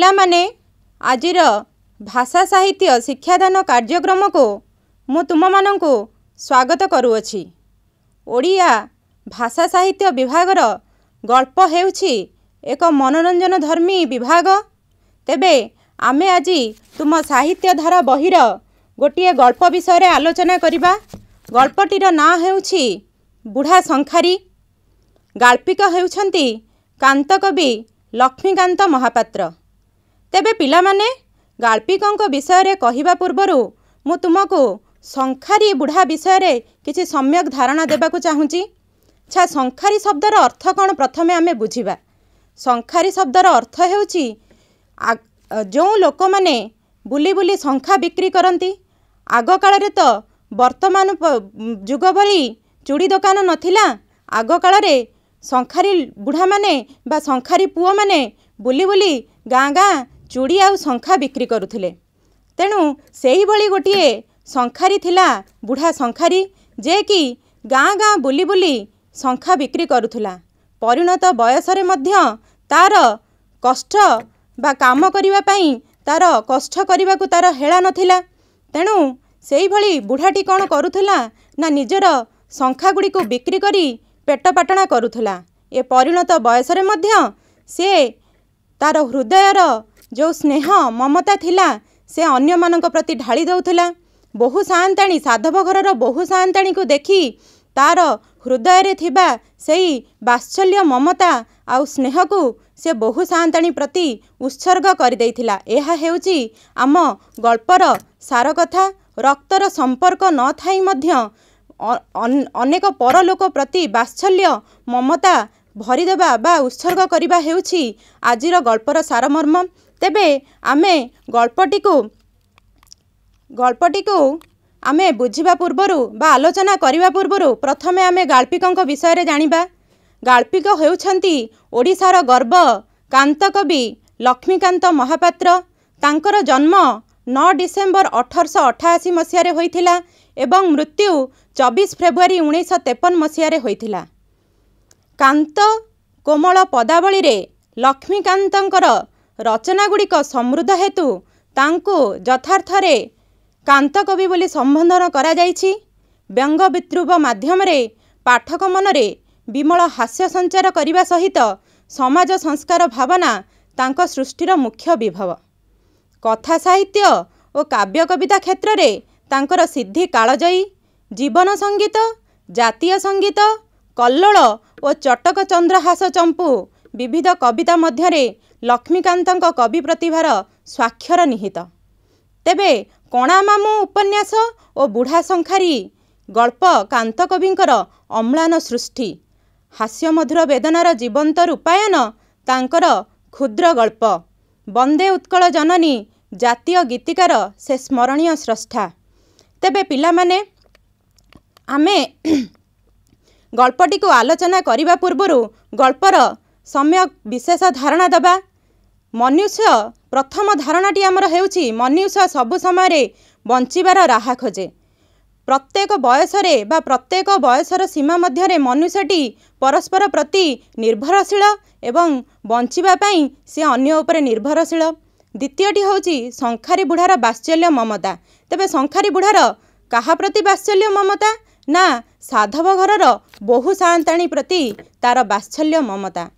ପିଲାମାନେ ଆଜିର ଭାଷା ସାହିତ୍ୟ ଶିକ୍ଷାଦାନ କାର୍ଯ୍ୟକ୍ରମକୁ ମୁଁ ତୁମମାନଙ୍କୁ ସ୍ୱାଗତ କରୁଅଛି ଓଡ଼ିଆ ଭାଷା ସାହିତ୍ୟ ବିଭାଗର ଗଳ୍ପ ହେଉଛି ଏକ ମନୋରଞ୍ଜନ ଧର୍ମୀ ବିଭାଗ ତେବେ ଆମେ ଆଜି ତୁମ ସାହିତ୍ୟ ଧାରା ବହିର ଗୋଟିଏ ଗଳ୍ପ ବିଷୟରେ ଆଲୋଚନା କରିବା ଗଳ୍ପଟିର ନାଁ ହେଉଛି ବୁଢ଼ା ଶଙ୍ଖାରୀ ଗାଳ୍ପିକ ହେଉଛନ୍ତି କାନ୍ତକବି ଲକ୍ଷ୍ମୀକାନ୍ତ ମହାପାତ୍ର ତେବେ ପିଲାମାନେ ଗାଳ୍ପିକଙ୍କ ବିଷୟରେ କହିବା ପୂର୍ବରୁ ମୁଁ ତୁମକୁ ଶଙ୍ଖାରି ବୁଢ଼ା ବିଷୟରେ କିଛି ସମ୍ୟକ ଧାରଣା ଦେବାକୁ ଚାହୁଁଛି ଆଚ୍ଛା ଶଙ୍ଖାରି ଶବ୍ଦର ଅର୍ଥ କ'ଣ ପ୍ରଥମେ ଆମେ ବୁଝିବା ଶଙ୍ଖାରି ଶବ୍ଦର ଅର୍ଥ ହେଉଛି ଯେଉଁ ଲୋକମାନେ ବୁଲି ବୁଲି ଶଙ୍ଖା ବିକ୍ରି କରନ୍ତି ଆଗକାଳରେ ତ ବର୍ତ୍ତମାନ ଯୁଗ ଭଳି ଚୁଡ଼ି ଦୋକାନ ନଥିଲା ଆଗକାଳରେ ଶଙ୍ଖାରୀ ବୁଢ଼ାମାନେ ବା ଶଙ୍ଖାରୀ ପୁଅମାନେ ବୁଲି ବୁଲି ଗାଁ ଗାଁ ଚୁଡ଼ି ଆଉ ଶଙ୍ଖା ବିକ୍ରି କରୁଥିଲେ ତେଣୁ ସେହିଭଳି ଗୋଟିଏ ଶଙ୍ଖାରି ଥିଲା ବୁଢ଼ା ଶଙ୍ଖାରୀ ଯିଏକି ଗାଁ ଗାଁ ବୁଲି ବୁଲି ଶଙ୍ଖା ବିକ୍ରି କରୁଥିଲା ପରିଣତ ବୟସରେ ମଧ୍ୟ ତା'ର କଷ୍ଟ ବା କାମ କରିବା ପାଇଁ ତା'ର କଷ୍ଟ କରିବାକୁ ତା'ର ହେଳା ନଥିଲା ତେଣୁ ସେହିଭଳି ବୁଢ଼ାଟି କ'ଣ କରୁଥିଲା ନା ନିଜର ଶଙ୍ଖାଗୁଡ଼ିକୁ ବିକ୍ରି କରି ପେଟ ପାଟଣା କରୁଥିଲା ଏ ପରିଣତ ବୟସରେ ମଧ୍ୟ ସେ ତା'ର ହୃଦୟର ଯେଉଁ ସ୍ନେହ ମମତା ଥିଲା ସେ ଅନ୍ୟମାନଙ୍କ ପ୍ରତି ଢାଳି ଦେଉଥିଲା ବହୁ ସାଆନ୍ତାଣୀ ସାଧବ ଘରର ବହୁ ସାଆନ୍ତାଣୀକୁ ଦେଖି ତାର ହୃଦୟରେ ଥିବା ସେଇ ବାତ୍ସଲ୍ୟ ମମତା ଆଉ ସ୍ନେହକୁ ସେ ବହୁ ସାଆନ୍ତାଣୀ ପ୍ରତି ଉତ୍ସର୍ଗ କରିଦେଇଥିଲା ଏହା ହେଉଛି ଆମ ଗଳ୍ପର ସାର କଥା ରକ୍ତର ସମ୍ପର୍କ ନଥାଇ ମଧ୍ୟ ଅନେକ ପରଲୋକ ପ୍ରତି ବାତ୍ସଲ୍ୟ ମମତା ଭରିଦେବା ବା ଉତ୍ସର୍ଗ କରିବା ହେଉଛି ଆଜିର ଗଳ୍ପର ସାରମର୍ମ ତେବେ ଆମେ ଗଳ୍ପଟିକୁ ଗଳ୍ପଟିକୁ ଆମେ ବୁଝିବା ପୂର୍ବରୁ ବା ଆଲୋଚନା କରିବା ପୂର୍ବରୁ ପ୍ରଥମେ ଆମେ ଗାଳ୍ପିକଙ୍କ ବିଷୟରେ ଜାଣିବା ଗାଳ୍ପିକ ହେଉଛନ୍ତି ଓଡ଼ିଶାର ଗର୍ବ କାନ୍ତକବି ଲକ୍ଷ୍ମୀକାନ୍ତ ମହାପାତ୍ର ତାଙ୍କର ଜନ୍ମ ନଅ ଡିସେମ୍ବର ଅଠରଶହ ଅଠାଅଶୀ ମସିହାରେ ହୋଇଥିଲା ଏବଂ ମୃତ୍ୟୁ ଚବିଶ ଫେବୃଆରୀ ଉଣେଇଶହ ତେପନ ମସିହାରେ ହୋଇଥିଲା କାନ୍ତ କୋମଳ ପଦାବଳୀରେ ଲକ୍ଷ୍ମୀକାନ୍ତଙ୍କର ରଚନାଗୁଡ଼ିକ ସମୃଦ୍ଧ ହେତୁ ତାଙ୍କୁ ଯଥାର୍ଥରେ କାନ୍ତକବି ବୋଲି ସମ୍ବୋଧନ କରାଯାଇଛି ବ୍ୟଙ୍ଗ ବିଦ୍ରୁପ ମାଧ୍ୟମରେ ପାଠକ ମନରେ ବିମଳ ହାସ୍ୟ ସଞ୍ଚାର କରିବା ସହିତ ସମାଜ ସଂସ୍କାର ଭାବନା ତାଙ୍କ ସୃଷ୍ଟିର ମୁଖ୍ୟ ବିଭବ କଥା ସାହିତ୍ୟ ଓ କାବ୍ୟ କବିତା କ୍ଷେତ୍ରରେ ତାଙ୍କର ସିଦ୍ଧି କାଳଜୟୀ ଜୀବନ ସଙ୍ଗୀତ ଜାତୀୟ ସଙ୍ଗୀତ କଲ୍ଲୋଳ ଓ ଚଟକ ଚନ୍ଦ୍ରହାସ ଚମ୍ପୁ ବିବିଧ କବିତା ମଧ୍ୟରେ ଲକ୍ଷ୍ମୀକାନ୍ତଙ୍କ କବି ପ୍ରତିଭାର ସ୍ୱାକ୍ଷର ନିହିତ ତେବେ କଣାମାମୁଁ ଉପନ୍ୟାସ ଓ ବୁଢ଼ା ଶଙ୍ଖାରୀ ଗଳ୍ପ କାନ୍ତ କବିଙ୍କର ଅମ୍ଳାନ ସୃଷ୍ଟି ହାସ୍ୟମଧୁର ବେଦନାର ଜୀବନ୍ତ ରୂପାୟନ ତାଙ୍କର କ୍ଷୁଦ୍ର ଗଳ୍ପ ବନ୍ଦେ ଉତ୍କଳ ଜନନୀ ଜାତୀୟ ଗୀତିକାର ସେ ସ୍ମରଣୀୟ ସ୍ରଷ୍ଟା ତେବେ ପିଲାମାନେ ଆମେ ଗଳ୍ପଟିକୁ ଆଲୋଚନା କରିବା ପୂର୍ବରୁ ଗଳ୍ପର ସମ୍ୟକ ବିଶେଷ ଧାରଣା ଦେବା ମନୁଷ୍ୟ ପ୍ରଥମ ଧାରଣାଟି ଆମର ହେଉଛି ମନୁଷ୍ୟ ସବୁ ସମୟରେ ବଞ୍ଚିବାର ରାହା ଖୋଜେ ପ୍ରତ୍ୟେକ ବୟସରେ ବା ପ୍ରତ୍ୟେକ ବୟସର ସୀମା ମଧ୍ୟରେ ମନୁଷ୍ୟଟି ପରସ୍ପର ପ୍ରତି ନିର୍ଭରଶୀଳ ଏବଂ ବଞ୍ଚିବା ପାଇଁ ସେ ଅନ୍ୟ ଉପରେ ନିର୍ଭରଶୀଳ ଦ୍ୱିତୀୟଟି ହେଉଛି ଶଙ୍ଖାରୀ ବୁଢ଼ାର ବାତ୍ସଲ୍ୟ ମମତା ତେବେ ଶଙ୍ଖାରୀ ବୁଢ଼ାର କାହା ପ୍ରତି ବାତ୍ସଲ୍ୟ ମମତା ନା ସାଧବ ଘରର ବହୁ ସାଆନ୍ତାଣୀ ପ୍ରତି ତା'ର ବାତ୍ସଲ୍ୟ ମମତା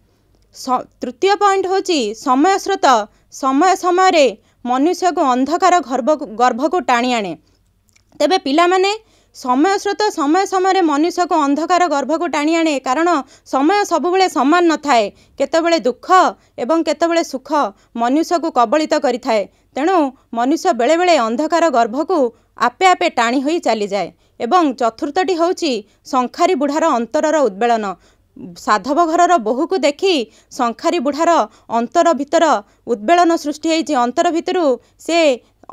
ତୃତୀୟ ପଏଣ୍ଟ ହେଉଛି ସମୟ ସ୍ରୋତ ସମୟ ସମୟରେ ମନୁଷ୍ୟକୁ ଅନ୍ଧକାର ଗର୍ଭକୁ ଗର୍ଭକୁ ଟାଣି ଆଣେ ତେବେ ପିଲାମାନେ ସମୟ ସ୍ରୋତ ସମୟ ସମୟରେ ମନୁଷ୍ୟକୁ ଅନ୍ଧକାର ଗର୍ଭକୁ ଟାଣି ଆଣେ କାରଣ ସମୟ ସବୁବେଳେ ସମାନ ନଥାଏ କେତେବେଳେ ଦୁଃଖ ଏବଂ କେତେବେଳେ ସୁଖ ମନୁଷ୍ୟକୁ କବଳିତ କରିଥାଏ ତେଣୁ ମନୁଷ୍ୟ ବେଳେବେଳେ ଅନ୍ଧକାର ଗର୍ଭକୁ ଆପେ ଆପେ ଟାଣି ହୋଇ ଚାଲିଯାଏ ଏବଂ ଚତୁର୍ଥଟି ହେଉଛି ଶଙ୍ଖାରି ବୁଢ଼ାର ଅନ୍ତରର ଉଦ୍ବେଳନ ସାଧବ ଘରର ବୋହୂକୁ ଦେଖି ଶଙ୍ଖାରି ବୁଢ଼ାର ଅନ୍ତର ଭିତର ଉଦ୍ବେଳନ ସୃଷ୍ଟି ହେଇଛି ଅନ୍ତର ଭିତରୁ ସେ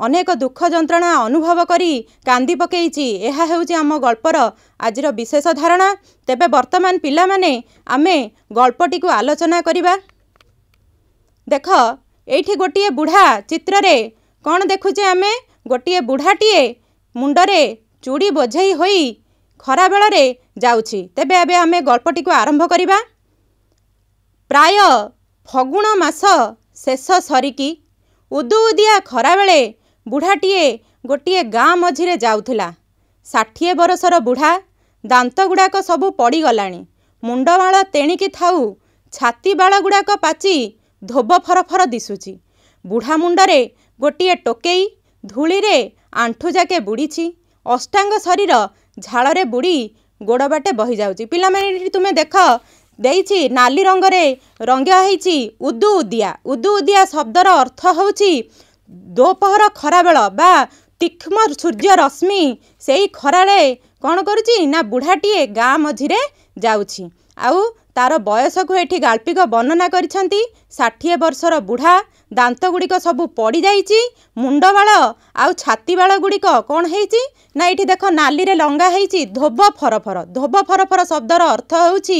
ଅନେକ ଦୁଃଖ ଯନ୍ତ୍ରଣା ଅନୁଭବ କରି କାନ୍ଦି ପକେଇଛି ଏହା ହେଉଛି ଆମ ଗଳ୍ପର ଆଜିର ବିଶେଷ ଧାରଣା ତେବେ ବର୍ତ୍ତମାନ ପିଲାମାନେ ଆମେ ଗଳ୍ପଟିକୁ ଆଲୋଚନା କରିବା ଦେଖ ଏଇଠି ଗୋଟିଏ ବୁଢ଼ା ଚିତ୍ରରେ କ'ଣ ଦେଖୁଛେ ଆମେ ଗୋଟିଏ ବୁଢ଼ାଟିଏ ମୁଣ୍ଡରେ ଚୁଡ଼ି ବୋଝେଇ ହୋଇ ଖରାବେଳରେ ଯାଉଛି ତେବେ ଏବେ ଆମେ ଗଳ୍ପଟିକୁ ଆରମ୍ଭ କରିବା ପ୍ରାୟ ଫଗୁଣ ମାସ ଶେଷ ସରିକି ଉଦୁ ଉଦିଆ ଖରାବେଳେ ବୁଢ଼ାଟିଏ ଗୋଟିଏ ଗାଁ ମଝିରେ ଯାଉଥିଲା ଷାଠିଏ ବରଷର ବୁଢ଼ା ଦାନ୍ତ ଗୁଡ଼ାକ ସବୁ ପଡ଼ିଗଲାଣି ମୁଣ୍ଡମାଳ ତେଣିକି ଥାଉ ଛାତି ବାଳ ଗୁଡ଼ାକ ପାଚି ଧୋବ ଫର ଫର ଦିଶୁଛି ବୁଢ଼ା ମୁଣ୍ଡରେ ଗୋଟିଏ ଟୋକେଇ ଧୂଳିରେ ଆଣ୍ଠୁ ଯାକେ ବୁଡ଼ିଛି ଅଷ୍ଟାଙ୍ଗ ଶରୀର ଝାଳରେ ବୁଡ଼ି ଗୋଡ଼ ବାଟେ ବହିଯାଉଛି ପିଲାମାନେ ଏଠି ତୁମେ ଦେଖ ଦେଇଛି ନାଲି ରଙ୍ଗରେ ରଙ୍ଗ ହେଇଛି ଉଦୁ ଉଦିଆ ଉଦୁ ଉଦିଆ ଶବ୍ଦର ଅର୍ଥ ହେଉଛି ଦୋପହର ଖରାବେଳ ବା ତୀକ୍ଷ୍ମ ସୂର୍ଯ୍ୟ ରଶ୍ମି ସେଇ ଖରାରେ କ'ଣ କରୁଛି ନା ବୁଢ଼ାଟିଏ ଗାଁ ମଝିରେ ଯାଉଛି ଆଉ ତାର ବୟସକୁ ଏଠି ଗାଳ୍ପିକ ବର୍ଣ୍ଣନା କରିଛନ୍ତି ଷାଠିଏ ବର୍ଷର ବୁଢ଼ା ଦାନ୍ତ ଗୁଡ଼ିକ ସବୁ ପଡ଼ିଯାଇଛି ମୁଣ୍ଡ ବାଳ ଆଉ ଛାତି ବାଳ ଗୁଡ଼ିକ କ'ଣ ହେଇଛି ନା ଏଇଠି ଦେଖ ନାଲିରେ ଲଙ୍ଗା ହେଇଛି ଧୋବ ଫରଫର ଧୋବ ଫରଫର ଶବ୍ଦର ଅର୍ଥ ହେଉଛି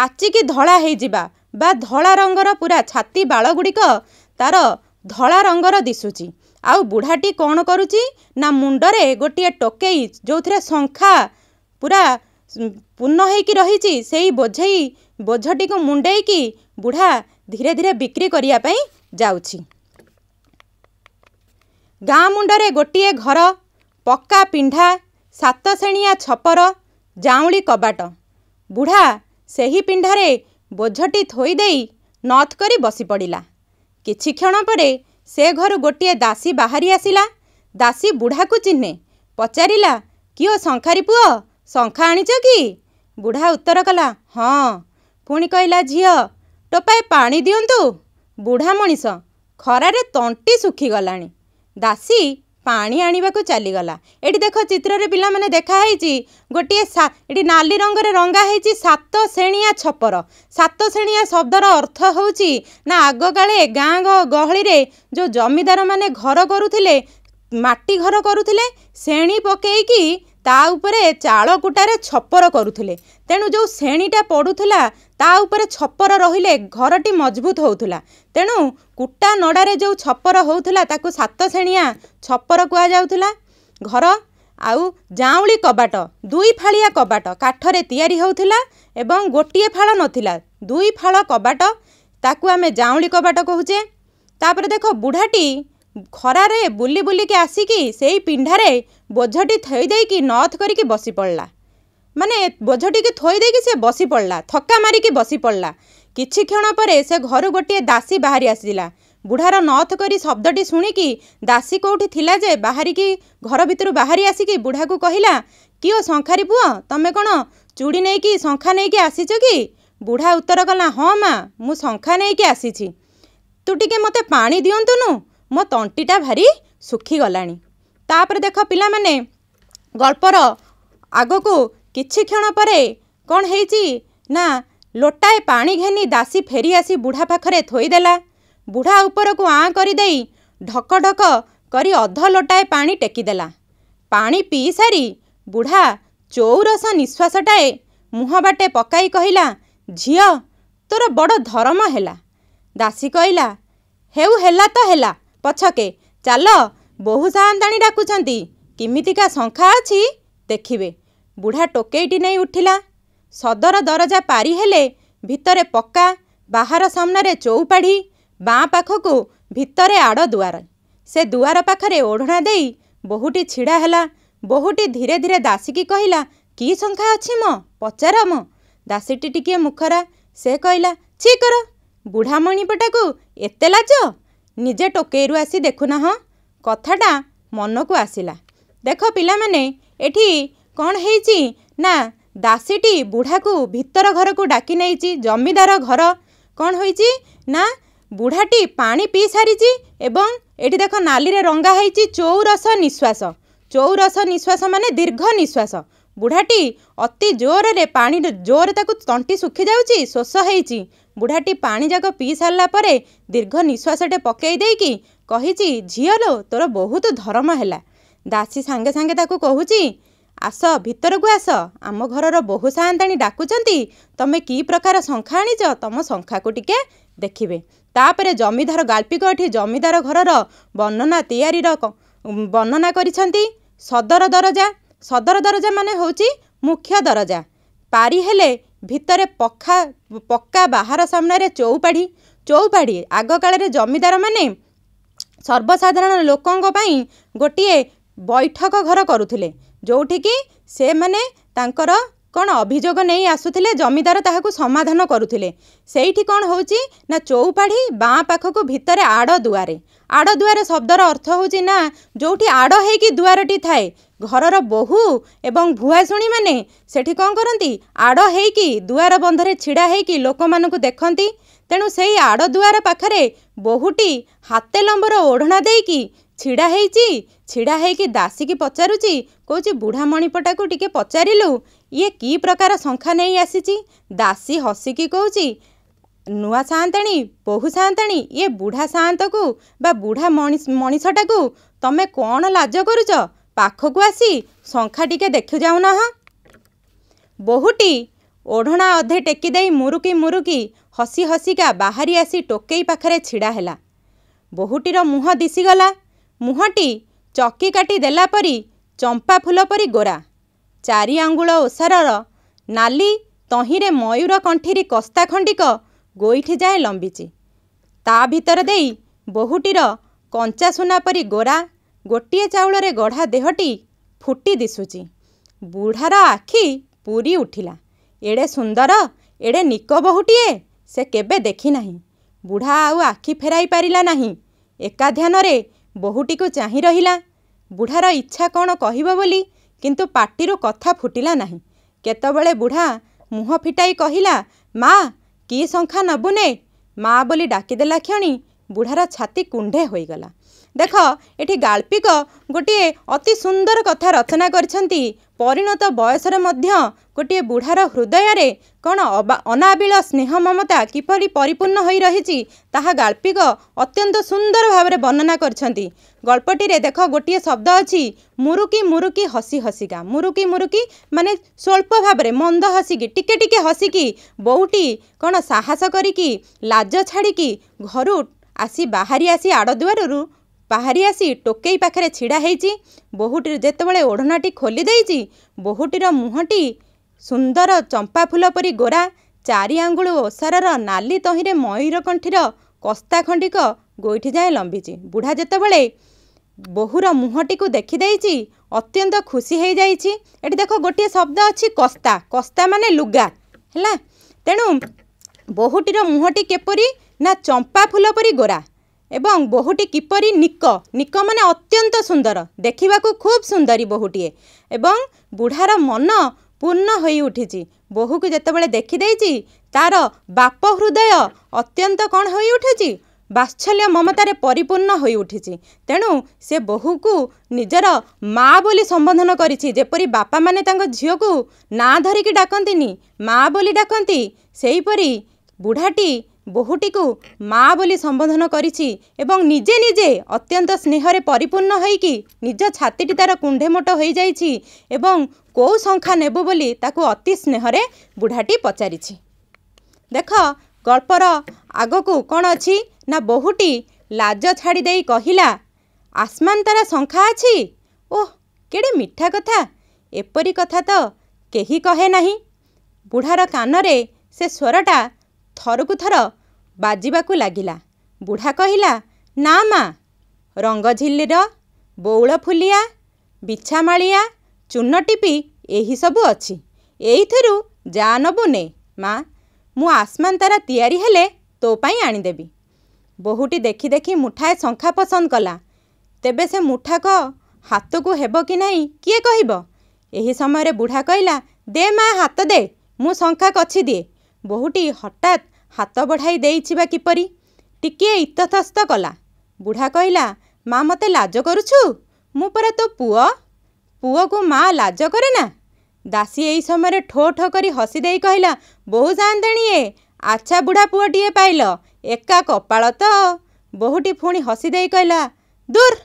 ପାଚିକି ଧଳା ହେଇଯିବା ବା ଧଳା ରଙ୍ଗର ପୁରା ଛାତି ବାଳ ଗୁଡ଼ିକ ତାର ଧଳା ରଙ୍ଗର ଦିଶୁଛି ଆଉ ବୁଢ଼ାଟି କ'ଣ କରୁଛି ନା ମୁଣ୍ଡରେ ଗୋଟିଏ ଟୋକେଇ ଯେଉଁଥିରେ ଶଙ୍ଖା ପୁରା ପୂର୍ଣ୍ଣ ହେଇକି ରହିଛି ସେଇ ବୋଝେଇ ବୋଝଟିକୁ ମୁଣ୍ଡେଇକି ବୁଢ଼ା ଧୀରେ ଧୀରେ ବିକ୍ରି କରିବା ପାଇଁ ଯାଉଛି ଗାଁ ମୁଣ୍ଡରେ ଗୋଟିଏ ଘର ପକ୍କା ପିଣ୍ଢା ସାତ ଶ୍ରେଣିଆ ଛପର ଯାଉଁଳି କବାଟ ବୁଢ଼ା ସେହି ପିଣ୍ଢାରେ ବୋଝଟି ଥୋଇଦେଇ ନତ୍ କରି ବସିପଡ଼ିଲା କିଛି କ୍ଷଣ ପରେ ସେ ଘରୁ ଗୋଟିଏ ଦାସୀ ବାହାରି ଆସିଲା ଦାସୀ ବୁଢ଼ାକୁ ଚିହ୍ନେ ପଚାରିଲା କିଓ ଶଙ୍ଖାରୀ ପୁଅ ଶଙ୍ଖା ଆଣିଛ କି ବୁଢ଼ା ଉତ୍ତର କଲା ହଁ ପୁଣି କହିଲା ଝିଅ ଟୋପାଏ ପାଣି ଦିଅନ୍ତୁ ବୁଢ଼ା ମଣିଷ ଖରାରେ ତଣ୍ଟି ଶୁଖିଗଲାଣି ଦାସୀ ପାଣି ଆଣିବାକୁ ଚାଲିଗଲା ଏଠି ଦେଖ ଚିତ୍ରରେ ପିଲାମାନେ ଦେଖା ହେଇଛି ଗୋଟିଏ ଏଠି ନାଲି ରଙ୍ଗରେ ରଙ୍ଗା ହେଇଛି ସାତ ଶ୍ରେଣିଆ ଛପର ସାତ ଶ୍ରେଣିଆ ଶବ୍ଦର ଅର୍ଥ ହେଉଛି ନା ଆଗକାଳେ ଗାଁ ଗହଳିରେ ଯେଉଁ ଜମିଦାରମାନେ ଘର କରୁଥିଲେ ମାଟି ଘର କରୁଥିଲେ ଶ୍ରେଣୀ ପକେଇକି ତା ଉପରେ ଚାଳକୁଟାରେ ଛପର କରୁଥିଲେ ତେଣୁ ଯେଉଁ ଶ୍ରେଣୀଟା ପଡ଼ୁଥିଲା ତା ଉପରେ ଛପର ରହିଲେ ଘରଟି ମଜବୁତ ହେଉଥିଲା ତେଣୁ କୁଟା ନଡ଼ାରେ ଯେଉଁ ଛପର ହେଉଥିଲା ତାକୁ ସାତ ଶ୍ରେଣିଆ ଛପର କୁହାଯାଉଥିଲା ଘର ଆଉ ଜାଉଁଳି କବାଟ ଦୁଇ ଫାଳିଆ କବାଟ କାଠରେ ତିଆରି ହେଉଥିଲା ଏବଂ ଗୋଟିଏ ଫାଳ ନଥିଲା ଦୁଇ ଫାଳ କବାଟ ତାକୁ ଆମେ ଜାଉଁଳି କବାଟ କହୁଛେ ତାପରେ ଦେଖ ବୁଢ଼ାଟି ଖରାରେ ବୁଲି ବୁଲିକି ଆସିକି ସେଇ ପିଣ୍ଡାରେ ବୋଝଟି ଥୋଇ ଦେଇକି ନଥ କରିକି ବସି ପଡ଼ିଲା ମାନେ ବୋଝଟିକି ଥୋଇ ଦେଇକି ସେ ବସି ପଡ଼ିଲା ଥକା ମାରିକି ବସି ପଡ଼ିଲା କିଛି କ୍ଷଣ ପରେ ସେ ଘରୁ ଗୋଟିଏ ଦାସୀ ବାହାରି ଆସିଲା ବୁଢ଼ାର ନଥ କରି ଶବ୍ଦଟି ଶୁଣିକି ଦାସୀ କେଉଁଠି ଥିଲା ଯେ ବାହାରିକି ଘର ଭିତରୁ ବାହାରି ଆସିକି ବୁଢ଼ାକୁ କହିଲା କିଓ ଶଙ୍ଖାରୀ ପୁଅ ତମେ କ'ଣ ଚୁଡ଼ି ନେଇକି ଶଙ୍ଖା ନେଇକି ଆସିଛ କି ବୁଢ଼ା ଉତ୍ତର କଲା ହଁ ମା ମୁଁ ଶଙ୍ଖା ନେଇକି ଆସିଛି ତୁ ଟିକେ ମୋତେ ପାଣି ଦିଅନ୍ତୁନୁ ମୋ ତଣ୍ଟିଟା ଭାରି ଶୁଖିଗଲାଣି ତାପରେ ଦେଖ ପିଲାମାନେ ଗଳ୍ପର ଆଗକୁ କିଛି କ୍ଷଣ ପରେ କ'ଣ ହେଇଛି ନା ଲୋଟାଏ ପାଣି ଘେନି ଦାସୀ ଫେରିଆସି ବୁଢ଼ା ପାଖରେ ଥୋଇଦେଲା ବୁଢ଼ା ଉପରକୁ ଆଁ କରିଦେଇ ଢକ ଢକ କରି ଅଧ ଲୋଟାଏ ପାଣି ଟେକିଦେଲା ପାଣି ପିଇ ସାରି ବୁଢ଼ା ଚଉରସ ନିଶ୍ୱାସଟାଏ ମୁହଁ ବାଟେ ପକାଇ କହିଲା ଝିଅ ତୋର ବଡ଼ ଧରମ ହେଲା ଦାସୀ କହିଲା ହେଉ ହେଲା ତ ହେଲା ପଛକେ ଚାଲ ବୋହୂ ସାଆନ୍ତାଣୀ ଡାକୁଛନ୍ତି କେମିତିକା ଶଙ୍ଖା ଅଛି ଦେଖିବେ ବୁଢ଼ା ଟୋକେଇଟି ନେଇ ଉଠିଲା ସଦର ଦରଜା ପାରି ହେଲେ ଭିତରେ ପକ୍କା ବାହାର ସାମ୍ନାରେ ଚଉପାଢ଼ି ବାଁ ପାଖକୁ ଭିତରେ ଆଡ଼ ଦୁଆର ସେ ଦୁଆର ପାଖରେ ଓଢ଼ଣା ଦେଇ ବୋହୁଟି ଛିଡ଼ା ହେଲା ବୋହୁଟି ଧୀରେ ଧୀରେ ଦାସୀକି କହିଲା କି ଶଙ୍ଖା ଅଛି ମୋ ପଚାର ମୋ ଦାସୀଟି ଟିକିଏ ମୁଖରା ସେ କହିଲା ଛି କର ବୁଢ଼ାମଣିପଟାକୁ ଏତେ ଲାଜ ନିଜେ ଟୋକେଇରୁ ଆସି ଦେଖୁନାହଁ କଥାଟା ମନକୁ ଆସିଲା ଦେଖ ପିଲାମାନେ ଏଠି କ'ଣ ହେଇଛି ନା ଦାସୀଟି ବୁଢ଼ାକୁ ଭିତର ଘରକୁ ଡାକି ନେଇଛି ଜମିଦାର ଘର କ'ଣ ହୋଇଛି ନା ବୁଢ଼ାଟି ପାଣି ପିଇ ସାରିଛି ଏବଂ ଏଠି ଦେଖ ନାଲିରେ ରଙ୍ଗା ହେଇଛି ଚଉରସ ନିଶ୍ୱାସ ଚଉରସ ନିଶ୍ୱାସ ମାନେ ଦୀର୍ଘ ନିଶ୍ୱାସ ବୁଢ଼ାଟି ଅତି ଜୋରରେ ପାଣି ଜୋରରେ ତାକୁ ତଣ୍ଟି ଶୁଖିଯାଉଛି ଶୋଷ ହେଇଛି ବୁଢ଼ାଟି ପାଣିଯାକ ପିଇ ସାରିଲା ପରେ ଦୀର୍ଘ ନିଶ୍ୱାସଟେ ପକାଇ ଦେଇକି କହିଛି ଝିଅ ଲୋ ତୋର ବହୁତ ଧରମ ହେଲା ଦାସୀ ସାଙ୍ଗେ ସାଙ୍ଗେ ତାକୁ କହୁଛି ଆସ ଭିତରକୁ ଆସ ଆମ ଘରର ବହୁ ସାଆନ୍ତାଣୀ ଡାକୁଛନ୍ତି ତମେ କି ପ୍ରକାର ଶଙ୍ଖା ଆଣିଛ ତମ ଶଙ୍ଖାକୁ ଟିକେ ଦେଖିବେ ତାପରେ ଜମିଦାର ଗାଳ୍ପିକ ଏଠି ଜମିଦାର ଘରର ବର୍ଣ୍ଣନା ତିଆରିର ବର୍ଣ୍ଣନା କରିଛନ୍ତି ସଦର ଦରଜା ସଦର ଦରଜା ମାନେ ହେଉଛି ମୁଖ୍ୟ ଦରଜା ପାରି ହେଲେ ଭିତରେ ପଖା ପକ୍କା ବାହାର ସାମ୍ନାରେ ଚଉପାଢ଼ି ଚଉପାଢ଼ି ଆଗକାଳରେ ଜମିଦାରମାନେ ସର୍ବସାଧାରଣ ଲୋକଙ୍କ ପାଇଁ ଗୋଟିଏ ବୈଠକ ଘର କରୁଥିଲେ ଯେଉଁଠିକି ସେମାନେ ତାଙ୍କର କ'ଣ ଅଭିଯୋଗ ନେଇ ଆସୁଥିଲେ ଜମିଦାର ତାହାକୁ ସମାଧାନ କରୁଥିଲେ ସେଇଠି କ'ଣ ହେଉଛି ନା ଚଉପାଢ଼ୀ ବାଁ ପାଖକୁ ଭିତରେ ଆଡ଼ ଦୁଆରେ ଆଡ଼ ଦୁଆରେ ଶବ୍ଦର ଅର୍ଥ ହେଉଛି ନା ଯେଉଁଠି ଆଡ଼ ହେଇକି ଦୁଆରଟି ଥାଏ ଘରର ବୋହୁ ଏବଂ ଭୁଆଶୁଣୀମାନେ ସେଠି କ'ଣ କରନ୍ତି ଆଡ଼ ହେଇକି ଦୁଆର ବନ୍ଧରେ ଛିଡ଼ା ହେଇକି ଲୋକମାନଙ୍କୁ ଦେଖନ୍ତି ତେଣୁ ସେଇ ଆଡ଼ ଦୁଆର ପାଖରେ ବୋହୁଟି ହାତେ ଲମ୍ବର ଓଢ଼ଣା ଦେଇକି ଛିଡ଼ା ହେଇଛି ଛିଡ଼ା ହେଇକି ଦାସିକି ପଚାରୁଛି କହୁଛି ବୁଢ଼ା ମଣିପଟାକୁ ଟିକେ ପଚାରିଲୁ ଇଏ କି ପ୍ରକାର ଶଙ୍ଖା ନେଇ ଆସିଛି ଦାସୀ ହସିକି କହୁଛି ନୂଆ ସାଆନ୍ତାଣୀ ବୋହୂ ସାଆନ୍ତାଣୀ ଇଏ ବୁଢ଼ା ସାଆନ୍ତକୁ ବା ବୁଢ଼ା ମଣିଷଟାକୁ ତମେ କ'ଣ ଲାଜ କରୁଛ ପାଖକୁ ଆସି ଶଙ୍ଖା ଟିକେ ଦେଖୁ ଦେଖିଯାଉନାହ ବୋହୂଟି ଓଢ଼ଣା ଅଧେ ଟେକି ଦେଇ ମୁରୁକି ମୁରୁକି ହସି ହସିକା ବାହାରି ଆସି ଟୋକେଇ ପାଖରେ ଛିଡ଼ା ହେଲା ବୋହୂଟିର ମୁହଁ ଦିଶିଗଲା ମୁହଁଟି ଚକି କାଟି ଦେଲା ପରି ଚମ୍ପା ଫୁଲ ପରି ଗୋରା ଚାରି ଆଙ୍ଗୁଳ ଓସାରର ନାଲି ତହିଁରେ ମୟୂର କଣ୍ଠିରି କସ୍ତା ଖଣ୍ଡିକ ଗୋଇଠି ଯାଏ ଲମ୍ବିଛି ତା ଭିତରେ ଦେଇ ବୋହୂଟିର କଞ୍ଚା ସୁନା ପରି ଗୋରା ଗୋଟିଏ ଚାଉଳରେ ଗଢ଼ା ଦେହଟି ଫୁଟି ଦିଶୁଛି ବୁଢ଼ାର ଆଖି ପୁରୀ ଉଠିଲା ଏଡ଼େ ସୁନ୍ଦର ଏଡ଼େ ନିକ ବୋହୂଟିଏ ସେ କେବେ ଦେଖିନାହିଁ ବୁଢ଼ା ଆଉ ଆଖି ଫେରାଇ ପାରିଲା ନାହିଁ ଏକା ଧ୍ୟାନରେ ବୋହୁଟିକୁ ଚାହିଁ ରହିଲା ବୁଢ଼ାର ଇଚ୍ଛା କ'ଣ କହିବ ବୋଲି କିନ୍ତୁ ପାଟିରୁ କଥା ଫୁଟିଲା ନାହିଁ କେତେବେଳେ ବୁଢ଼ା ମୁହଁ ଫିଟାଇ କହିଲା ମା କି ଶଙ୍ଖା ନେବୁନେ ମା ବୋଲି ଡାକିଦେଲା କ୍ଷଣି ବୁଢ଼ାର ଛାତି କୁଣ୍ଢେ ହୋଇଗଲା ଦେଖ ଏଠି ଗାଳ୍ପିକ ଗୋଟିଏ ଅତି ସୁନ୍ଦର କଥା ରଚନା କରିଛନ୍ତି ପରିଣତ ବୟସରେ ମଧ୍ୟ ଗୋଟିଏ ବୁଢ଼ାର ହୃଦୟରେ କ'ଣ ଅନାବିଳ ସ୍ନେହ ମମତା କିପରି ପରିପୂର୍ଣ୍ଣ ହୋଇ ରହିଛି ତାହା ଗାଳ୍ପିକ ଅତ୍ୟନ୍ତ ସୁନ୍ଦର ଭାବରେ ବର୍ଣ୍ଣନା କରିଛନ୍ତି ଗଳ୍ପଟିରେ ଦେଖ ଗୋଟିଏ ଶବ୍ଦ ଅଛି ମୁରୁକି ମୁରୁକି ହସି ହସିକା ମୁରୁକି ମୁରୁକି ମାନେ ସ୍ୱଳ୍ପ ଭାବରେ ମନ୍ଦ ହସିକି ଟିକେ ଟିକେ ହସିକି ବୋଉଟି କ'ଣ ସାହସ କରିକି ଲାଜ ଛାଡ଼ିକି ଘରୁ ଆସି ବାହାରି ଆସି ଆଡ଼ଦୁଆରରୁ ବାହାରି ଆସି ଟୋକେଇ ପାଖରେ ଛିଡ଼ା ହୋଇଛି ବୋହୂଟି ଯେତେବେଳେ ଓଢ଼ଣାଟି ଖୋଲି ଦେଇଛି ବୋହୁଟିର ମୁହଁଟି ସୁନ୍ଦର ଚମ୍ପା ଫୁଲ ପରି ଗୋରା ଚାରି ଆଙ୍ଗୁଳ ଓସାରର ନାଲି ତହିଁରେ ମୟୂର କଣ୍ଠିର କସ୍ତା ଖଣ୍ଡିକ ଗୋଇଠି ଯାଏଁ ଲମ୍ବିଛି ବୁଢ଼ା ଯେତେବେଳେ ବୋହୂର ମୁହଁଟିକୁ ଦେଖିଦେଇଛି ଅତ୍ୟନ୍ତ ଖୁସି ହୋଇଯାଇଛି ଏଠି ଦେଖ ଗୋଟିଏ ଶବ୍ଦ ଅଛି କସ୍ତା କସ୍ତା ମାନେ ଲୁଗା ହେଲା ତେଣୁ ବୋହୂଟିର ମୁହଁଟି କିପରି ନା ଚମ୍ପା ଫୁଲ ପରି ଗୋରା ଏବଂ ବୋହୂଟି କିପରି ନିକ ନିକ ମାନେ ଅତ୍ୟନ୍ତ ସୁନ୍ଦର ଦେଖିବାକୁ ଖୁବ୍ ସୁନ୍ଦରୀ ବୋହୂଟିଏ ଏବଂ ବୁଢ଼ାର ମନ ପୂର୍ଣ୍ଣ ହୋଇଉଠିଛି ବୋହୂକୁ ଯେତେବେଳେ ଦେଖିଦେଇଛି ତା'ର ବାପ ହୃଦୟ ଅତ୍ୟନ୍ତ କ'ଣ ହୋଇଉଠିଛି ବାତ୍ସଲ୍ୟ ମମତାରେ ପରିପୂର୍ଣ୍ଣ ହୋଇଉଠିଛି ତେଣୁ ସେ ବୋହୂକୁ ନିଜର ମା' ବୋଲି ସମ୍ବୋଧନ କରିଛି ଯେପରି ବାପାମାନେ ତାଙ୍କ ଝିଅକୁ ନାଁ ଧରିକି ଡାକନ୍ତିନି ମା' ବୋଲି ଡାକନ୍ତି ସେହିପରି ବୁଢ଼ାଟି ବୋହୂଟିକୁ ମା ବୋଲି ସମ୍ବୋଧନ କରିଛି ଏବଂ ନିଜେ ନିଜେ ଅତ୍ୟନ୍ତ ସ୍ନେହରେ ପରିପୂର୍ଣ୍ଣ ହୋଇକି ନିଜ ଛାତିଟି ତାର କୁଣ୍ଢେମୋଟ ହୋଇଯାଇଛି ଏବଂ କେଉଁ ଶଙ୍ଖା ନେବୁ ବୋଲି ତାକୁ ଅତି ସ୍ନେହରେ ବୁଢ଼ାଟି ପଚାରିଛି ଦେଖ ଗଳ୍ପର ଆଗକୁ କ'ଣ ଅଛି ନା ବୋହୂଟି ଲାଜ ଛାଡ଼ି ଦେଇ କହିଲା ଆସମାନ ତାର ଶଙ୍ଖା ଅଛି ଓହ କେଡ଼େ ମିଠା କଥା ଏପରି କଥା ତ କେହି କହେ ନାହିଁ ବୁଢ଼ାର କାନରେ ସେ ସ୍ୱରଟା ଥରକୁ ଥର ବାଜିବାକୁ ଲାଗିଲା ବୁଢ଼ା କହିଲା ନା ମା ରଙ୍ଗଝିଲ୍ଲିର ବଉଳ ଫୁଲିଆ ବିଛାମାଳିଆ ଚୂନ ଟିପି ଏହିସବୁ ଅଛି ଏଇଥିରୁ ଯା ନବୁ ନେ ମା ମୁଁ ଆସମାନ ତାରା ତିଆରି ହେଲେ ତୋ ପାଇଁ ଆଣିଦେବି ବୋହୂଟି ଦେଖି ଦେଖି ମୁଠାଏ ଶଙ୍ଖା ପସନ୍ଦ କଲା ତେବେ ସେ ମୁଠାକ ହାତକୁ ହେବ କି ନାହିଁ କିଏ କହିବ ଏହି ସମୟରେ ବୁଢ଼ା କହିଲା ଦେ ମା ହାତ ଦେ ମୁଁ ଶଙ୍ଖା କଛି ଦିଏ ବୋହୂଟି ହଠାତ୍ ହାତ ବଢ଼ାଇ ଦେଇଛି ବା କିପରି ଟିକିଏ ଇତସ୍ତ କଲା ବୁଢ଼ା କହିଲା ମା ମୋତେ ଲାଜ କରୁଛୁ ମୁଁ ପରା ତୋ ପୁଅ ପୁଅକୁ ମା ଲାଜ କରେ ନା ଦାସୀ ଏଇ ସମୟରେ ଠୋ ଠୋ କରି ହସି ଦେଇ କହିଲା ବୋହୁ ଏ ଆଚ୍ଛା ବୁଢ଼ା ପୁଅଟିଏ ପାଇଲ ଏକା କପାଳ ତ ବୋହୂଟି ପୁଣି ହସି ଦେଇ କହିଲା ଦୂର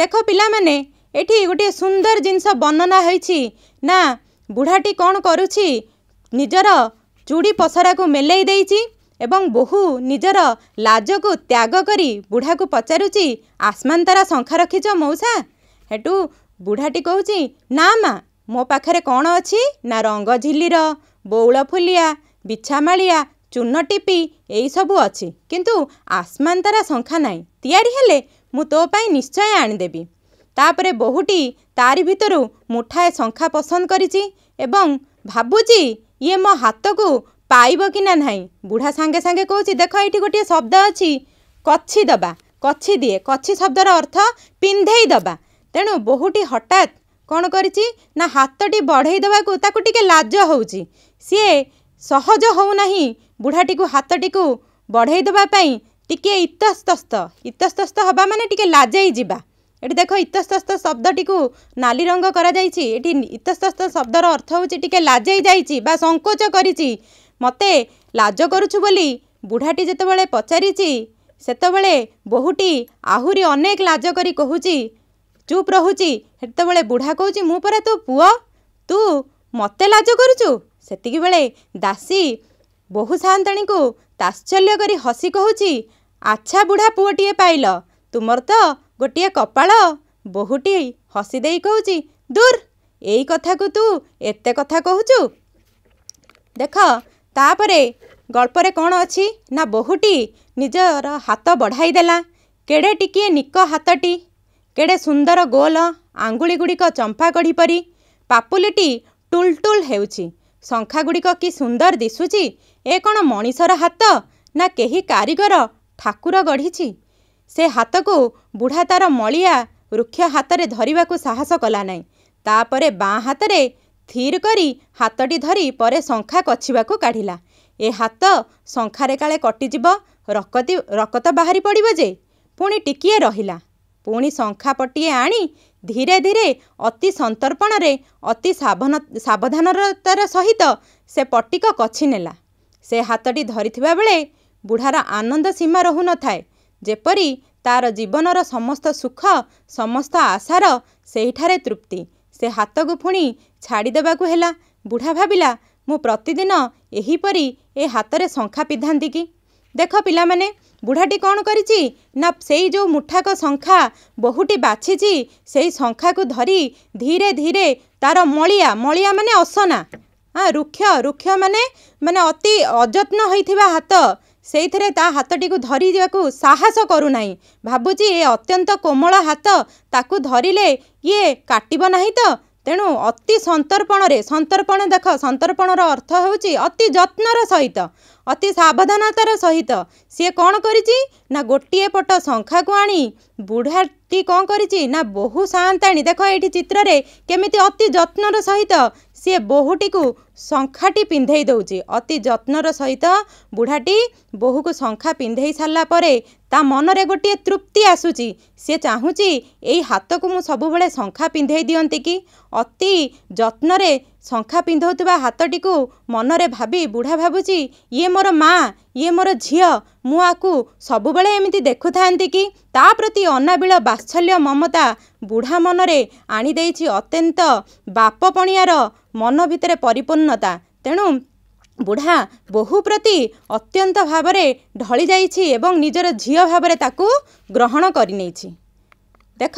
ଦେଖ ପିଲାମାନେ ଏଠି ଗୋଟିଏ ସୁନ୍ଦର ଜିନିଷ ବର୍ଣ୍ଣନା ହୋଇଛି ନା ବୁଢ଼ାଟି କ'ଣ କରୁଛି ନିଜର ଚୁଡ଼ି ପସରାକୁ ମେଲେଇ ଦେଇଛି ଏବଂ ବୋହୂ ନିଜର ଲାଜକୁ ତ୍ୟାଗ କରି ବୁଢ଼ାକୁ ପଚାରୁଛି ଆସମାନ୍ତରା ଶଙ୍ଖା ରଖିଛ ମଉସା ହେଟୁ ବୁଢ଼ାଟି କହୁଛି ନା ମା ମୋ ପାଖରେ କ'ଣ ଅଛି ନା ରଙ୍ଗ ଝିଲିର ବଉଳ ଫୁଲିଆ ବିଛାମାଳିଆ ଚୂନ ଟିପି ଏଇସବୁ ଅଛି କିନ୍ତୁ ଆସମାନ୍ତରା ଶଙ୍ଖା ନାହିଁ ତିଆରି ହେଲେ ମୁଁ ତୋ ପାଇଁ ନିଶ୍ଚୟ ଆଣିଦେବି ତାପରେ ବୋହୂଟି ତାରି ଭିତରୁ ମୁଠାଏ ଶଙ୍ଖା ପସନ୍ଦ କରିଛି ଏବଂ ଭାବୁଛି ଇଏ ମୋ ହାତକୁ ପାଇବ କି ନା ନାହିଁ ବୁଢ଼ା ସାଙ୍ଗେ ସାଙ୍ଗେ କହୁଛି ଦେଖ ଏଇଠି ଗୋଟିଏ ଶବ୍ଦ ଅଛି କଛି ଦବା କଛି ଦିଏ କଛି ଶବ୍ଦର ଅର୍ଥ ପିନ୍ଧେଇ ଦବା ତେଣୁ ବୋହୂଟି ହଠାତ୍ କ'ଣ କରିଛି ନା ହାତଟି ବଢ଼େଇ ଦେବାକୁ ତାକୁ ଟିକେ ଲାଜ ହେଉଛି ସିଏ ସହଜ ହେଉନାହିଁ ବୁଢ଼ାଟିକୁ ହାତଟିକୁ ବଢ଼େଇ ଦେବା ପାଇଁ ଟିକିଏ ଇତସ୍ତସ୍ତ ଇତସ୍ତସ୍ତ ହେବା ମାନେ ଟିକେ ଲାଜେଇ ଯିବା ଏଠି ଦେଖ ଇତସ୍ତସ୍ତ ଶବ୍ଦଟିକୁ ନାଲି ରଙ୍ଗ କରାଯାଇଛି ଏଠି ଇତସ୍ତସ୍ତ ଶବ୍ଦର ଅର୍ଥ ହେଉଛି ଟିକେ ଲାଜେଇ ଯାଇଛି ବା ସଙ୍କୋଚ କରିଛି ମୋତେ ଲାଜ କରୁଛୁ ବୋଲି ବୁଢ଼ାଟି ଯେତେବେଳେ ପଚାରିଛି ସେତେବେଳେ ବୋହୂଟି ଆହୁରି ଅନେକ ଲାଜ କରି କହୁଛି ଚୁପ୍ ରହୁଛି ସେତେବେଳେ ବୁଢ଼ା କହୁଛି ମୁଁ ପରା ତୋ ପୁଅ ତୁ ମୋତେ ଲାଜ କରୁଛୁ ସେତିକିବେଳେ ଦାସୀ ବୋହୁ ସାଆନ୍ତାଣୀଙ୍କୁ ତାଶ୍ଚଲ୍ୟ କରି ହସି କହୁଛି ଆଚ୍ଛା ବୁଢ଼ା ପୁଅଟିଏ ପାଇଲ ତୁମର ତ ଗୋଟିଏ କପାଳ ବୋହୁଟି ହସି ଦେଇ କହୁଛି ଦୂର ଏଇ କଥାକୁ ତୁ ଏତେ କଥା କହୁଛୁ ଦେଖ ତାପରେ ଗଳ୍ପରେ କ'ଣ ଅଛି ନା ବୋହୂଟି ନିଜର ହାତ ବଢ଼ାଇ ଦେଲା କେଡ଼େ ଟିକିଏ ନିକ ହାତଟି କେଡ଼େ ସୁନ୍ଦର ଗୋଲ ଆଙ୍ଗୁଳି ଗୁଡ଼ିକ ଚମ୍ପା କଢ଼ି ପରି ପାପୁଲିଟି ଟୁଲ୍ ଟୁଲ୍ ହେଉଛି ଶଙ୍ଖାଗୁଡ଼ିକ କି ସୁନ୍ଦର ଦିଶୁଛି ଏ କ'ଣ ମଣିଷର ହାତ ନା କେହି କାରିଗର ଠାକୁର ଗଢ଼ିଛି ସେ ହାତକୁ ବୁଢ଼ା ତାର ମଳିଆ ରୁକ୍ଷ ହାତରେ ଧରିବାକୁ ସାହସ କଲା ନାହିଁ ତାପରେ ବାଁ ହାତରେ ଥିର କରି ହାତଟି ଧରି ପରେ ଶଙ୍ଖା କଛିବାକୁ କାଢ଼ିଲା ଏ ହାତ ଶଙ୍ଖାରେ କାଳେ କଟିଯିବ ରକତି ରକତ ବାହାରି ପଡ଼ିବ ଯେ ପୁଣି ଟିକିଏ ରହିଲା ପୁଣି ଶଙ୍ଖା ପଟିଏ ଆଣି ଧୀରେ ଧୀରେ ଅତି ସନ୍ତର୍ପଣରେ ଅତି ସାବଧାନତାର ସହିତ ସେ ପଟିକ କଛି ନେଲା ସେ ହାତଟି ଧରିଥିବା ବେଳେ ବୁଢ଼ାର ଆନନ୍ଦ ସୀମା ରହୁନଥାଏ ଯେପରି ତାର ଜୀବନର ସମସ୍ତ ସୁଖ ସମସ୍ତ ଆଶାର ସେହିଠାରେ ତୃପ୍ତି ସେ ହାତକୁ ପୁଣି ଛାଡ଼ିଦେବାକୁ ହେଲା ବୁଢ଼ା ଭାବିଲା ମୁଁ ପ୍ରତିଦିନ ଏହିପରି ଏ ହାତରେ ଶଙ୍ଖା ପିନ୍ଧାନ୍ତି କି ଦେଖ ପିଲାମାନେ ବୁଢ଼ାଟି କ'ଣ କରିଛି ନା ସେଇ ଯେଉଁ ମୁଠାକ ଶଙ୍ଖା ବହୁଟି ବାଛିଛି ସେଇ ଶଙ୍ଖାକୁ ଧରି ଧୀରେ ଧୀରେ ତାର ମଳିଆ ମଳିଆ ମାନେ ଅସନା ହଁ ରୁକ୍ଷ ରୁକ୍ଷ ମାନେ ମାନେ ଅତି ଅଯତ୍ନ ହୋଇଥିବା ହାତ ସେଇଥିରେ ତା ହାତଟିକୁ ଧରିଯିବାକୁ ସାହସ କରୁନାହିଁ ଭାବୁଛି ଏ ଅତ୍ୟନ୍ତ କୋମଳ ହାତ ତାକୁ ଧରିଲେ ଇଏ କାଟିବ ନାହିଁ ତ ତେଣୁ ଅତି ସନ୍ତର୍ପଣରେ ସନ୍ତର୍ପଣ ଦେଖ ସନ୍ତର୍ପଣର ଅର୍ଥ ହେଉଛି ଅତି ଯତ୍ନର ସହିତ ଅତି ସାବଧାନତାର ସହିତ ସିଏ କ'ଣ କରିଛି ନା ଗୋଟିଏ ପଟ ଶଙ୍ଖାକୁ ଆଣି ବୁଢ଼ାଟି କ'ଣ କରିଛି ନା ବହୁ ସାଆନ୍ତାଣୀ ଦେଖ ଏଇଠି ଚିତ୍ରରେ କେମିତି ଅତି ଯତ୍ନର ସହିତ ସିଏ ବୋହୂଟିକୁ ଶଙ୍ଖାଟି ପିନ୍ଧେଇ ଦେଉଛି ଅତି ଯତ୍ନର ସହିତ ବୁଢ଼ାଟି ବୋହୂକୁ ଶଙ୍ଖା ପିନ୍ଧେଇ ସାରିଲା ପରେ ତା ମନରେ ଗୋଟିଏ ତୃପ୍ତି ଆସୁଛି ସିଏ ଚାହୁଁଛି ଏଇ ହାତକୁ ମୁଁ ସବୁବେଳେ ଶଙ୍ଖା ପିନ୍ଧେଇ ଦିଅନ୍ତି କି ଅତି ଯତ୍ନରେ ଶଙ୍ଖା ପିନ୍ଧଉଥିବା ହାତଟିକୁ ମନରେ ଭାବି ବୁଢ଼ା ଭାବୁଛି ଇଏ ମୋର ମା ଇଏ ମୋର ଝିଅ ମୁଁ ଆକୁ ସବୁବେଳେ ଏମିତି ଦେଖୁଥାନ୍ତି କି ତା ପ୍ରତି ଅନାବିଳ ବାତ୍ସଲ୍ୟ ମମତା ବୁଢ଼ା ମନରେ ଆଣିଦେଇଛି ଅତ୍ୟନ୍ତ ବାପ ପଣିଆର ମନ ଭିତରେ ପରିପୂର୍ଣ୍ଣତା ତେଣୁ ବୁଢ଼ା ବୋହୁ ପ୍ରତି ଅତ୍ୟନ୍ତ ଭାବରେ ଢଳିଯାଇଛି ଏବଂ ନିଜର ଝିଅ ଭାବରେ ତାକୁ ଗ୍ରହଣ କରିନେଇଛି ଦେଖ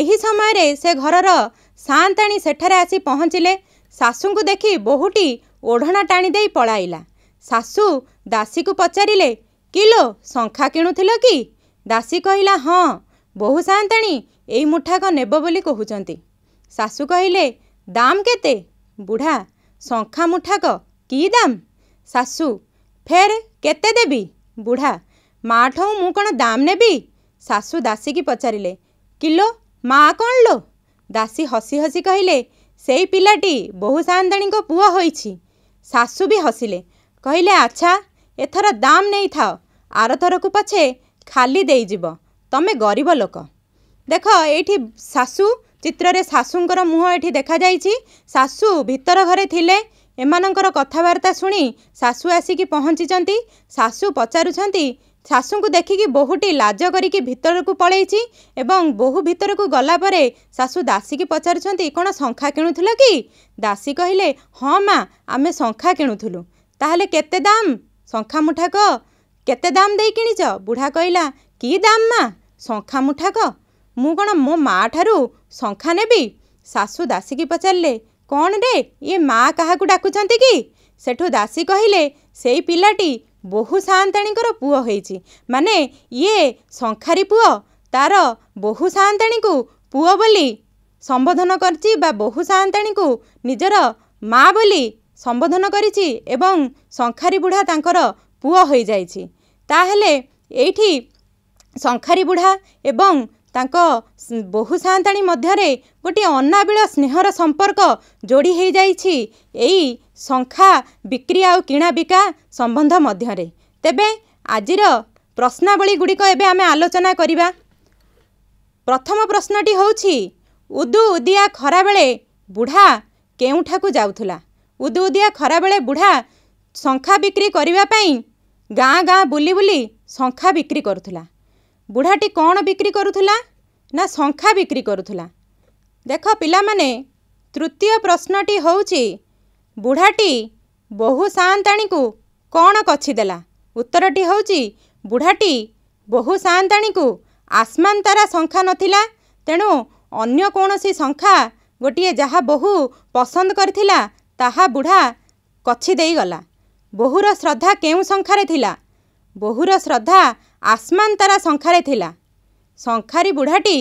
ଏହି ସମୟରେ ସେ ଘରର ସାଆନ୍ତାଣୀ ସେଠାରେ ଆସି ପହଞ୍ଚିଲେ ଶାଶୁଙ୍କୁ ଦେଖି ବୋହୁଟି ଓଢ଼ଣା ଟାଣି ଦେଇ ପଳାଇଲା ଶାଶୁ ଦାସୀକୁ ପଚାରିଲେ କିଲୋ ଶଙ୍ଖା କିଣୁଥିଲ କି ଦାସୀ କହିଲା ହଁ ବୋହୂ ସାଆନ୍ତାଣୀ ଏଇ ମୁଠାକ ନେବ ବୋଲି କହୁଛନ୍ତି ଶାଶୁ କହିଲେ ଦାମ୍ କେତେ ବୁଢ଼ା ଶଙ୍ଖା ମୁଠାକ କି ଦାମ୍ ଶାଶୁ ଫେର୍ କେତେ ଦେବି ବୁଢ଼ା ମା'ଠୁ ମୁଁ କ'ଣ ଦାମ୍ ନେବି ଶାଶୁ ଦାସୀକି ପଚାରିଲେ କିଲୋ ମା' କ'ଣ ଲୋ ଦାସୀ ହସି ହସି କହିଲେ ସେଇ ପିଲାଟି ବହୁ ସାନ୍ତାଣୀଙ୍କ ପୁଅ ହୋଇଛି ଶାଶୁ ବି ହସିଲେ କହିଲେ ଆଚ୍ଛା ଏଥର ଦାମ ନେଇଥାଅ ଆରଥରକୁ ପଛେ ଖାଲି ଦେଇଯିବ ତମେ ଗରିବ ଲୋକ ଦେଖ ଏଇଠି ଶାଶୁ ଚିତ୍ରରେ ଶାଶୁଙ୍କର ମୁହଁ ଏଠି ଦେଖାଯାଇଛି ଶାଶୁ ଭିତର ଘରେ ଥିଲେ ଏମାନଙ୍କର କଥାବାର୍ତ୍ତା ଶୁଣି ଶାଶୁ ଆସିକି ପହଞ୍ଚିଛନ୍ତି ଶାଶୁ ପଚାରୁଛନ୍ତି ଶାଶୁଙ୍କୁ ଦେଖିକି ବୋହୁଟି ଲାଜ କରିକି ଭିତରକୁ ପଳେଇଛି ଏବଂ ବୋହୂ ଭିତରକୁ ଗଲା ପରେ ଶାଶୁ ଦାସୀକି ପଚାରୁଛନ୍ତି କ'ଣ ଶଙ୍ଖା କିଣୁଥିଲ କି ଦାସୀ କହିଲେ ହଁ ମା ଆମେ ଶଙ୍ଖା କିଣୁଥିଲୁ ତାହେଲେ କେତେ ଦାମ୍ ଶଙ୍ଖା ମୁଠା କହ କେତେ ଦାମ୍ ଦେଇ କିଣିଛ ବୁଢ଼ା କହିଲା କି ଦାମ୍ ମା ଶଙ୍ଖା ମୁଠା କହ ମୁଁ କ'ଣ ମୋ ମା ଠାରୁ ଶଙ୍ଖା ନେବି ଶାଶୁ ଦାସୀକି ପଚାରିଲେ କ'ଣ ରେ ଇଏ ମା କାହାକୁ ଡାକୁଛନ୍ତି କି ସେଠୁ ଦାସୀ କହିଲେ ସେଇ ପିଲାଟି ବୋହୂ ସାଆନ୍ତାଣୀଙ୍କର ପୁଅ ହୋଇଛି ମାନେ ଇଏ ଶଙ୍ଖାରୀ ପୁଅ ତାର ବୋହୂ ସାଆନ୍ତାଣୀଙ୍କୁ ପୁଅ ବୋଲି ସମ୍ବୋଧନ କରିଛି ବା ବୋହୂ ସାଆନ୍ତାଣୀଙ୍କୁ ନିଜର ମା ବୋଲି ସମ୍ବୋଧନ କରିଛି ଏବଂ ଶଙ୍ଖାରୀ ବୁଢ଼ା ତାଙ୍କର ପୁଅ ହୋଇଯାଇଛି ତାହେଲେ ଏଇଠି ଶଙ୍ଖାରୀ ବୁଢ଼ା ଏବଂ ତାଙ୍କ ବହୁ ସାନ୍ତାଣୀ ମଧ୍ୟରେ ଗୋଟିଏ ଅନାବିଳ ସ୍ନେହର ସମ୍ପର୍କ ଯୋଡ଼ି ହୋଇଯାଇଛି ଏଇ ଶଙ୍ଖା ବିକ୍ରି ଆଉ କିଣା ବିକା ସମ୍ବନ୍ଧ ମଧ୍ୟରେ ତେବେ ଆଜିର ପ୍ରଶ୍ନାବଳୀ ଗୁଡ଼ିକ ଏବେ ଆମେ ଆଲୋଚନା କରିବା ପ୍ରଥମ ପ୍ରଶ୍ନଟି ହେଉଛି ଉଦୁ ଉଦିଆ ଖରାବେଳେ ବୁଢ଼ା କେଉଁଠାକୁ ଯାଉଥିଲା ଉଦୁ ଉଦିଆ ଖରାବେଳେ ବୁଢ଼ା ଶଙ୍ଖା ବିକ୍ରି କରିବା ପାଇଁ ଗାଁ ଗାଁ ବୁଲି ବୁଲି ଶଙ୍ଖା ବିକ୍ରି କରୁଥିଲା ବୁଢ଼ାଟି କ'ଣ ବିକ୍ରି କରୁଥିଲା ନା ଶଙ୍ଖା ବିକ୍ରି କରୁଥିଲା ଦେଖ ପିଲାମାନେ ତୃତୀୟ ପ୍ରଶ୍ନଟି ହେଉଛି ବୁଢ଼ାଟି ବହୁ ସାଆନ୍ତାଣୀକୁ କ'ଣ କଛିଦେଲା ଉତ୍ତରଟି ହେଉଛି ବୁଢ଼ାଟି ବହୁ ସାଆନ୍ତାଣୀକୁ ଆସମାନ ତାରା ଶଙ୍ଖା ନଥିଲା ତେଣୁ ଅନ୍ୟ କୌଣସି ଶଙ୍ଖା ଗୋଟିଏ ଯାହା ବହୁ ପସନ୍ଦ କରିଥିଲା ତାହା ବୁଢ଼ା କଛି ଦେଇଗଲା ବୋହୂର ଶ୍ରଦ୍ଧା କେଉଁ ଶଙ୍ଖାରେ ଥିଲା ବୋହୂର ଶ୍ରଦ୍ଧା ଆସମାନ ତାରା ଶଙ୍ଖାରେ ଥିଲା ଶଙ୍ଖାରି ବୁଢ଼ାଟି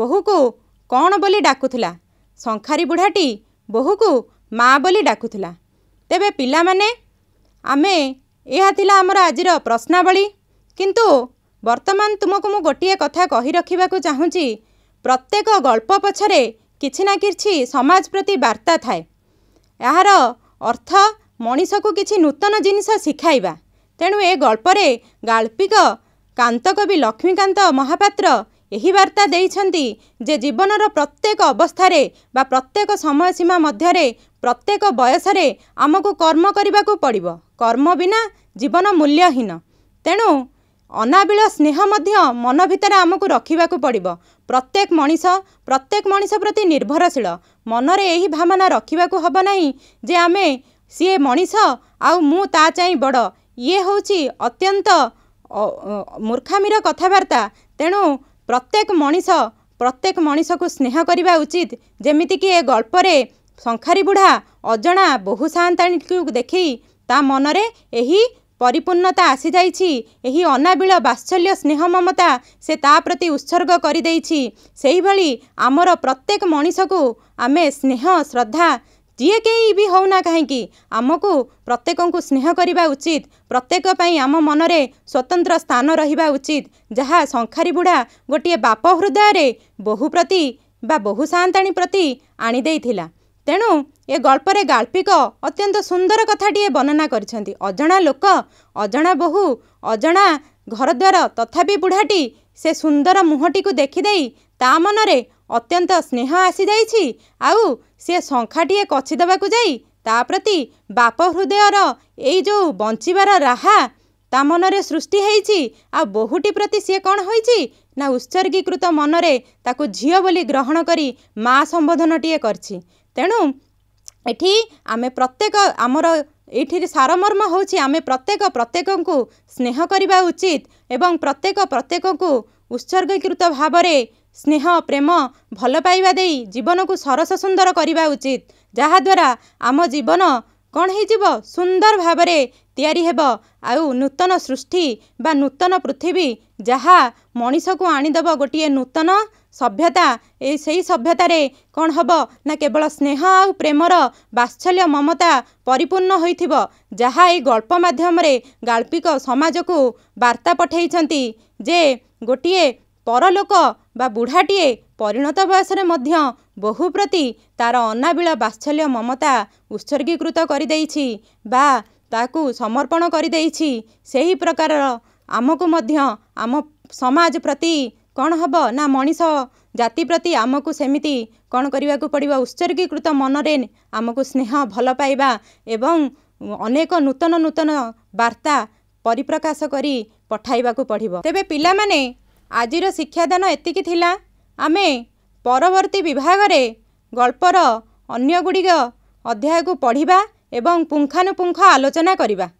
ବୋହୂକୁ କ'ଣ ବୋଲି ଡାକୁଥିଲା ଶଙ୍ଖାରି ବୁଢ଼ାଟି ବୋହୂକୁ ମା' ବୋଲି ଡାକୁଥିଲା ତେବେ ପିଲାମାନେ ଆମେ ଏହା ଥିଲା ଆମର ଆଜିର ପ୍ରଶ୍ନାବଳୀ କିନ୍ତୁ ବର୍ତ୍ତମାନ ତୁମକୁ ମୁଁ ଗୋଟିଏ କଥା କହି ରଖିବାକୁ ଚାହୁଁଛି ପ୍ରତ୍ୟେକ ଗଳ୍ପ ପଛରେ କିଛି ନା କିଛି ସମାଜ ପ୍ରତି ବାର୍ତ୍ତା ଥାଏ ଏହାର ଅର୍ଥ ମଣିଷକୁ କିଛି ନୂତନ ଜିନିଷ ଶିଖାଇବା ତେଣୁ ଏ ଗଳ୍ପରେ ଗାଳ୍ପିକ କାନ୍ତକବି ଲକ୍ଷ୍ମୀକାନ୍ତ ମହାପାତ୍ର ଏହି ବାର୍ତ୍ତା ଦେଇଛନ୍ତି ଯେ ଜୀବନର ପ୍ରତ୍ୟେକ ଅବସ୍ଥାରେ ବା ପ୍ରତ୍ୟେକ ସମୟ ସୀମା ମଧ୍ୟରେ ପ୍ରତ୍ୟେକ ବୟସରେ ଆମକୁ କର୍ମ କରିବାକୁ ପଡ଼ିବ କର୍ମ ବିନା ଜୀବନ ମୂଲ୍ୟହୀନ ତେଣୁ ଅନାବିଳ ସ୍ନେହ ମଧ୍ୟ ମନ ଭିତରେ ଆମକୁ ରଖିବାକୁ ପଡ଼ିବ ପ୍ରତ୍ୟେକ ମଣିଷ ପ୍ରତ୍ୟେକ ମଣିଷ ପ୍ରତି ନିର୍ଭରଶୀଳ ମନରେ ଏହି ଭାବନା ରଖିବାକୁ ହେବ ନାହିଁ ଯେ ଆମେ ସିଏ ମଣିଷ ଆଉ ମୁଁ ତା ଚାହିଁ ବଡ଼ ଇଏ ହେଉଛି ଅତ୍ୟନ୍ତ ମୂର୍ଖାମିର କଥାବାର୍ତ୍ତା ତେଣୁ ପ୍ରତ୍ୟେକ ମଣିଷ ପ୍ରତ୍ୟେକ ମଣିଷକୁ ସ୍ନେହ କରିବା ଉଚିତ ଯେମିତିକି ଏ ଗଳ୍ପରେ ଶଙ୍ଖାରି ବୁଢ଼ା ଅଜଣା ବହୁ ସାଆନ୍ତାଣୀକୁ ଦେଖେଇ ତା ମନରେ ଏହି ପରିପୂର୍ଣ୍ଣତା ଆସିଯାଇଛି ଏହି ଅନାବିଳ ବାତ୍ସଲ୍ୟ ସ୍ନେହ ମମତା ସେ ତା ପ୍ରତି ଉତ୍ସର୍ଗ କରିଦେଇଛି ସେହିଭଳି ଆମର ପ୍ରତ୍ୟେକ ମଣିଷକୁ ଆମେ ସ୍ନେହ ଶ୍ରଦ୍ଧା ଯିଏ କେହି ବି ହେଉନା କାହିଁକି ଆମକୁ ପ୍ରତ୍ୟେକଙ୍କୁ ସ୍ନେହ କରିବା ଉଚିତ ପ୍ରତ୍ୟେକ ପାଇଁ ଆମ ମନରେ ସ୍ୱତନ୍ତ୍ର ସ୍ଥାନ ରହିବା ଉଚିତ ଯାହା ଶଙ୍ଖାରୀ ବୁଢ଼ା ଗୋଟିଏ ବାପ ହୃଦୟରେ ବହୁ ପ୍ରତି ବା ବହୁ ସାଆନ୍ତାଣୀ ପ୍ରତି ଆଣିଦେଇଥିଲା ତେଣୁ ଏ ଗଳ୍ପରେ ଗାଳ୍ପିକ ଅତ୍ୟନ୍ତ ସୁନ୍ଦର କଥାଟିଏ ବର୍ଣ୍ଣନା କରିଛନ୍ତି ଅଜଣା ଲୋକ ଅଜଣା ବହୁ ଅଜଣା ଘରଦ୍ୱାର ତଥାପି ବୁଢ଼ାଟି ସେ ସୁନ୍ଦର ମୁହଁଟିକୁ ଦେଖିଦେଇ ତା ମନରେ ଅତ୍ୟନ୍ତ ସ୍ନେହ ଆସିଯାଇଛି ଆଉ ସେ ଶଙ୍ଖାଟିଏ କଛି ଦେବାକୁ ଯାଇ ତା ପ୍ରତି ବାପ ହୃଦୟର ଏଇ ଯେଉଁ ବଞ୍ଚିବାର ରାହା ତା ମନରେ ସୃଷ୍ଟି ହେଇଛି ଆଉ ବୋହୂଟି ପ୍ରତି ସିଏ କ'ଣ ହୋଇଛି ନା ଉତ୍ସର୍ଗୀକୃତ ମନରେ ତାକୁ ଝିଅ ବୋଲି ଗ୍ରହଣ କରି ମା ସମ୍ବୋଧନଟିଏ କରିଛି ତେଣୁ ଏଠି ଆମେ ପ୍ରତ୍ୟେକ ଆମର ଏଇଠିରେ ସାରମର୍ମ ହେଉଛି ଆମେ ପ୍ରତ୍ୟେକ ପ୍ରତ୍ୟେକଙ୍କୁ ସ୍ନେହ କରିବା ଉଚିତ ଏବଂ ପ୍ରତ୍ୟେକ ପ୍ରତ୍ୟେକଙ୍କୁ ଉତ୍ସର୍ଗୀକୃତ ଭାବରେ ସ୍ନେହ ପ୍ରେମ ଭଲ ପାଇବା ଦେଇ ଜୀବନକୁ ସରସ ସୁନ୍ଦର କରିବା ଉଚିତ ଯାହାଦ୍ୱାରା ଆମ ଜୀବନ କ'ଣ ହେଇଯିବ ସୁନ୍ଦର ଭାବରେ ତିଆରି ହେବ ଆଉ ନୂତନ ସୃଷ୍ଟି ବା ନୂତନ ପୃଥିବୀ ଯାହା ମଣିଷକୁ ଆଣିଦେବ ଗୋଟିଏ ନୂତନ ସଭ୍ୟତା ଏ ସେହି ସଭ୍ୟତାରେ କ'ଣ ହେବ ନା କେବଳ ସ୍ନେହ ଆଉ ପ୍ରେମର ବାତ୍ସଲ୍ୟ ମମତା ପରିପୂର୍ଣ୍ଣ ହୋଇଥିବ ଯାହା ଏଇ ଗଳ୍ପ ମାଧ୍ୟମରେ ଗାଳ୍ପିକ ସମାଜକୁ ବାର୍ତ୍ତା ପଠାଇଛନ୍ତି ଯେ ଗୋଟିଏ ପରଲୋକ ବା ବୁଢ଼ାଟିଏ ପରିଣତ ବୟସରେ ମଧ୍ୟ ବୋହୂ ପ୍ରତି ତାର ଅନାବିଳ ବାତ୍ସଲ୍ୟ ମମତା ଉତ୍ସର୍ଗୀକୃତ କରିଦେଇଛି ବା ତାକୁ ସମର୍ପଣ କରିଦେଇଛି ସେହି ପ୍ରକାରର ଆମକୁ ମଧ୍ୟ ଆମ ସମାଜ ପ୍ରତି କ'ଣ ହେବ ନା ମଣିଷ ଜାତି ପ୍ରତି ଆମକୁ ସେମିତି କ'ଣ କରିବାକୁ ପଡ଼ିବ ଉତ୍ସର୍ଗୀକୃତ ମନରେ ଆମକୁ ସ୍ନେହ ଭଲ ପାଇବା ଏବଂ ଅନେକ ନୂତନ ନୂତନ ବାର୍ତ୍ତା ପରିପ୍ରକାଶ କରି ପଠାଇବାକୁ ପଡ଼ିବ ତେବେ ପିଲାମାନେ ଆଜିର ଶିକ୍ଷାଦାନ ଏତିକି ଥିଲା ଆମେ ପରବର୍ତ୍ତୀ ବିଭାଗରେ ଗଳ୍ପର ଅନ୍ୟଗୁଡ଼ିକ ଅଧ୍ୟାୟକୁ ପଢ଼ିବା ଏବଂ ପୁଙ୍ଖାନୁପୁଙ୍ଖ ଆଲୋଚନା କରିବା